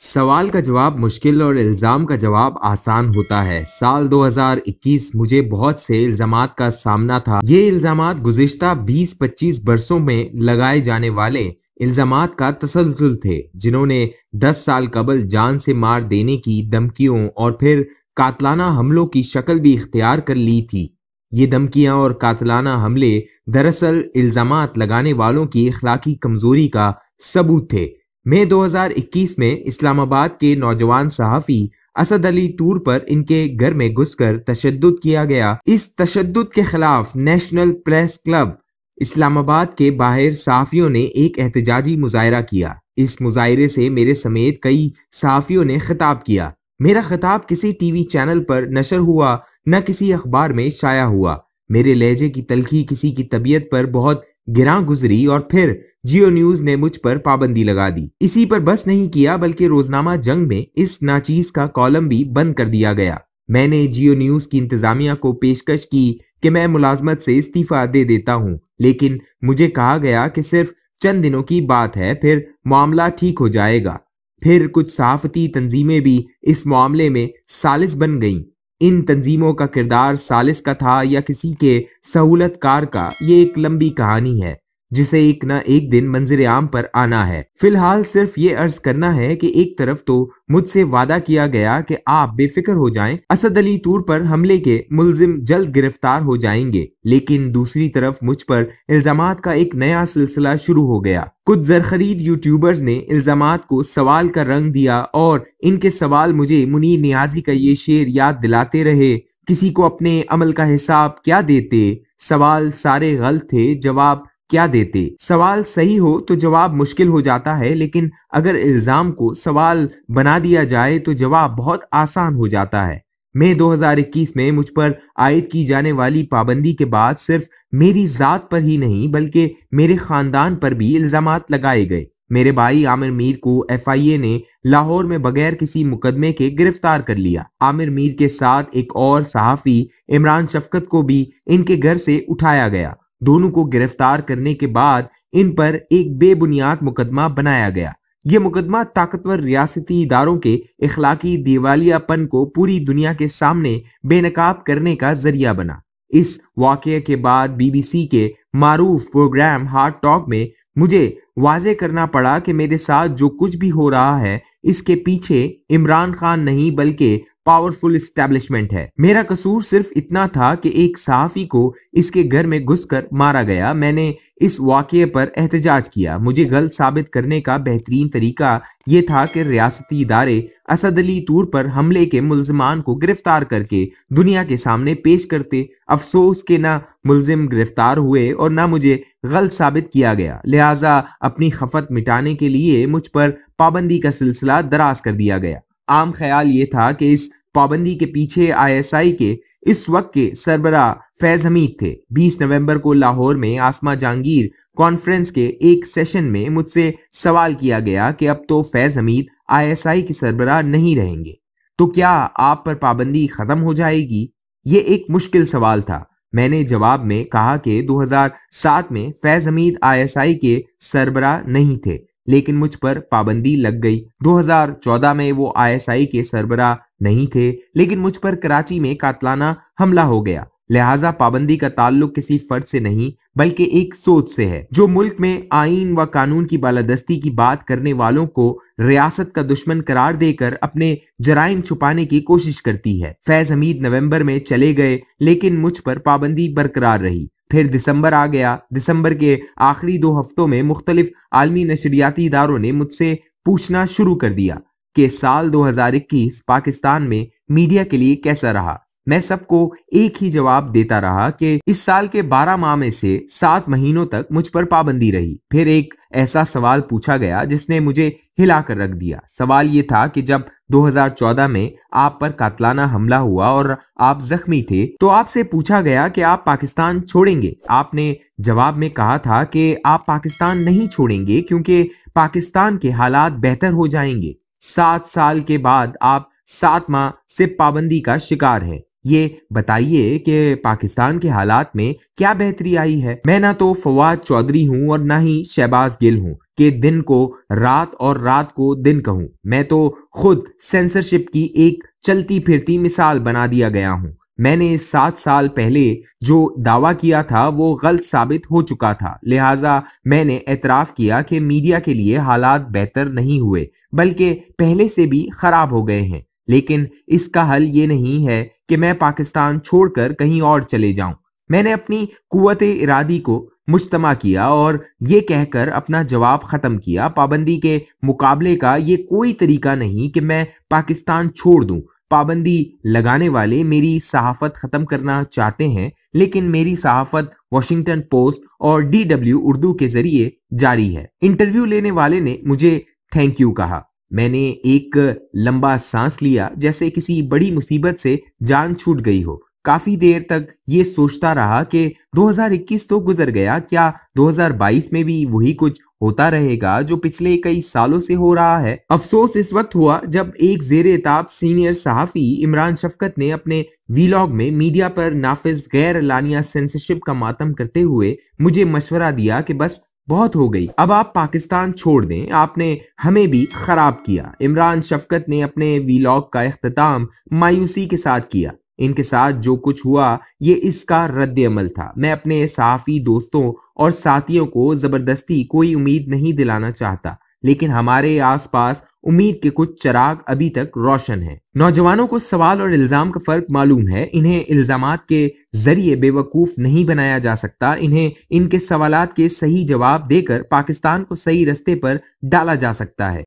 सवाल का जवाब मुश्किल और इल्ज़ाम का जवाब आसान होता है साल 2021 मुझे बहुत से इल्ज़ाम का सामना था ये इल्ज़ाम गुजशत 20-25 बरसों में लगाए जाने वाले इल्ज़ाम का तसलसल थे जिन्होंने 10 साल कबल जान से मार देने की धमकियों और फिर कातलाना हमलों की शक्ल भी इख्तियार कर ली थी ये धमकियाँ और कातलाना हमले दरअसल इल्ज़ाम लगाने वालों की अखलाकी कमज़ोरी का सबूत थे మే 2021 మే ఇస్లామాబాద్ కే నజవాన్ సాహఫీ అసద్ అలీ టూర్ పర్ ఇన్కే గర్ మే గుస్కర్ తషద్దద్ కియా గయా ఇస్ తషద్దద్ కే ఖిలాఫ్ నేషనల్ ప్రెస్ క్లబ్ ఇస్లామాబాద్ కే బహర్ సాఫియోనే ఏక్ ఇహ్తిజాజి ముజాయిరా కియా ఇస్ ముజాయిరే సే మేరే సమేత్ కై సాఫియోనే ఖితాబ్ కియా మేరా ఖితాబ్ కసి టీవీ ఛానల్ పర్ నషర్ హువా న కసి అఖbaar మే చాయా హువా మేరే లేజే కి తల్ఖీ కసి కి తబియత్ పర్ బహత్ गिरा गुजरी और फिर जियो न्यूज ने मुझ पर पाबंदी लगा दी इसी पर बस नहीं किया बल्कि रोजनामा जंग में इस नाचीज का कॉलम भी बंद कर दिया गया मैंने जियो न्यूज की इंतजामिया को पेशकश की कि मैं मुलाजमत से इस्तीफा दे देता हूँ लेकिन मुझे कहा गया कि सिर्फ चंद दिनों की बात है फिर मामला ठीक हो जाएगा फिर कुछ सहाफती तंजीमें भी इस मामले में सालिस बन गईं इन तंजीमों का किरदार सालिस का था या किसी के सहूलत कार का ये एक लंबी कहानी है जिसे एक न एक दिन मंजिल आम पर आना है फिलहाल सिर्फ ये अर्ज करना है कि एक तरफ तो मुझसे वादा किया गया कि आप बेफिक्र हो जाएं, असद अली टूर पर हमले के मुलजिम जल्द गिरफ्तार हो जाएंगे लेकिन दूसरी तरफ मुझ पर इल्जाम का एक नया सिलसिला शुरू हो गया कुछ जरखरीद यूट्यूबर्स ने इल्जाम को सवाल का रंग दिया और इनके सवाल मुझे मुनीर नियाजी का ये शेर याद दिलाते रहे किसी को अपने अमल का हिसाब क्या देते सवाल सारे गलत थे जवाब क्या देते सवाल सही हो तो जवाब मुश्किल हो जाता है लेकिन अगर इल्ज़ाम को सवाल बना दिया जाए तो जवाब बहुत आसान हो जाता है मई 2021 में मुझ पर आयद की जाने वाली पाबंदी के बाद सिर्फ मेरी ज़ात पर ही नहीं बल्कि मेरे ख़ानदान पर भी इल्ज़ाम लगाए गए मेरे भाई आमिर मीर को एफआईए ने लाहौर में बगैर किसी मुकदमे के गिरफ्तार कर लिया आमिर मीर के साथ एक और सहाफ़ी इमरान शफकत को भी इनके घर से उठाया गया दोनों को गिरफ्तार करने के बाद इन पर एक बेबुनियाद मुकदमा बनाया गया ये मुकदमा ताकतवर रियासती इदारों के इखलाकी दिवालियापन को पूरी दुनिया के सामने बेनकाब करने का जरिया बना इस वाक़े के बाद बीबीसी के मारूफ प्रोग्राम हार्ट टॉक में मुझे वाजे करना पड़ा कि मेरे साथ जो कुछ भी हो रहा है इसके पीछे इमरान खान नहीं बल्कि पावरफुल स्टैब्लिशमेंट है मेरा कसूर सिर्फ इतना था कि एक सहाफ़ी को इसके घर में घुसकर मारा गया मैंने इस वाक़े पर एहतजाज किया मुझे गलत साबित करने का बेहतरीन तरीका यह था कि रियासती इदारे असद अली तूर पर हमले के मुलजमान को गिरफ्तार करके दुनिया के सामने पेश करते अफसोस के ना मुलजिम गिरफ्तार हुए और ना मुझे गलत साबित किया गया लिहाजा अपनी खफत मिटाने के लिए मुझ पर पाबंदी का सिलसिला दराज कर दिया गया आम ख्याल ये था कि इस पाबंदी के पीछे आईएसआई के इस वक्त के सरबरा फैज हमीद थे 20 नवंबर को लाहौर में आसमा जहांगीर कॉन्फ्रेंस के एक सेशन में मुझसे सवाल किया गया कि अब तो फैज हमीद आईएसआई के सरबरा नहीं रहेंगे तो क्या आप पर पाबंदी खत्म हो जाएगी ये एक मुश्किल सवाल था मैंने जवाब में कहा कि 2007 में फैज हमीद आईएसआई के सरबरा नहीं थे लेकिन मुझ पर पाबंदी लग गई 2014 में वो आईएसआई के सरबरा नहीं थे लेकिन मुझ पर कराची में कातलाना हमला हो गया लिहाजा पाबंदी का ताल्लुक किसी फर्ज से नहीं बल्कि एक सोच से है जो मुल्क में आइन व कानून की बालादस्ती की बात करने वालों को रियासत का दुश्मन करार देकर अपने जराइम छुपाने की कोशिश करती है फैज हमीद नवंबर में चले गए लेकिन मुझ पर पाबंदी बरकरार रही फिर दिसंबर आ गया दिसंबर के आखिरी दो हफ्तों में मुख्तलिफ आलमी नशरियाती इदारों ने मुझसे पूछना शुरू कर दिया कि साल 2021 पाकिस्तान में मीडिया के लिए कैसा रहा मैं सबको एक ही जवाब देता रहा कि इस साल के 12 माह में से सात महीनों तक मुझ पर पाबंदी रही फिर एक ऐसा सवाल पूछा गया जिसने मुझे हिलाकर रख दिया सवाल ये था कि जब 2014 में आप पर कातलाना हमला हुआ और आप जख्मी थे तो आपसे पूछा गया कि आप पाकिस्तान छोड़ेंगे आपने जवाब में कहा था कि आप पाकिस्तान नहीं छोड़ेंगे क्योंकि पाकिस्तान के हालात बेहतर हो जाएंगे सात साल के बाद आप सात माह से पाबंदी का शिकार है ये बताइए कि पाकिस्तान के हालात में क्या बेहतरी आई है मैं ना तो फवाद चौधरी हूँ और ना ही शहबाज गिल हूँ कि दिन को रात और रात को दिन कहूँ मैं तो खुद सेंसरशिप की एक चलती फिरती मिसाल बना दिया गया हूँ मैंने सात साल पहले जो दावा किया था वो गलत साबित हो चुका था लिहाजा मैंने एतराफ़ किया कि मीडिया के लिए हालात बेहतर नहीं हुए बल्कि पहले से भी ख़राब हो गए हैं लेकिन इसका हल ये नहीं है कि मैं पाकिस्तान छोड़कर कहीं और चले जाऊं मैंने अपनी कुत इरादी को मुश्तमा किया और ये कहकर अपना जवाब ख़त्म किया पाबंदी के मुकाबले का ये कोई तरीका नहीं कि मैं पाकिस्तान छोड़ दूं पाबंदी लगाने वाले मेरी सहाफत ख़त्म करना चाहते हैं लेकिन मेरी सहाफत वॉशिंगटन पोस्ट और डी डब्ल्यू उर्दू के ज़रिए जारी है इंटरव्यू लेने वाले ने मुझे थैंक यू कहा मैंने एक लंबा सांस लिया जैसे किसी बड़ी मुसीबत से जान छूट गई हो काफी देर तक ये सोचता रहा कि 2021 तो गुजर गया क्या 2022 में भी वही कुछ होता रहेगा जो पिछले कई सालों से हो रहा है अफसोस इस वक्त हुआ जब एक जेर ताब सीनियर सहाफी इमरान शफकत ने अपने वीलॉग में मीडिया पर नाफिज गैर लानिया सेंसरशिप का मातम करते हुए मुझे मशवरा दिया कि बस बहुत हो गई अब आप पाकिस्तान छोड़ दें आपने हमें भी खराब किया इमरान शफकत ने अपने वीलॉग का अख्ताम मायूसी के साथ किया इनके साथ जो कुछ हुआ ये इसका रद्द अमल था मैं अपने साफी दोस्तों और साथियों को ज़बरदस्ती कोई उम्मीद नहीं दिलाना चाहता लेकिन हमारे आसपास उम्मीद के कुछ चराग अभी तक रोशन हैं। नौजवानों को सवाल और इल्ज़ाम का फ़र्क मालूम है इन्हें इल्ज़ाम के ज़रिए बेवकूफ़ नहीं बनाया जा सकता इन्हें इनके सवाल के सही जवाब देकर पाकिस्तान को सही रस्ते पर डाला जा सकता है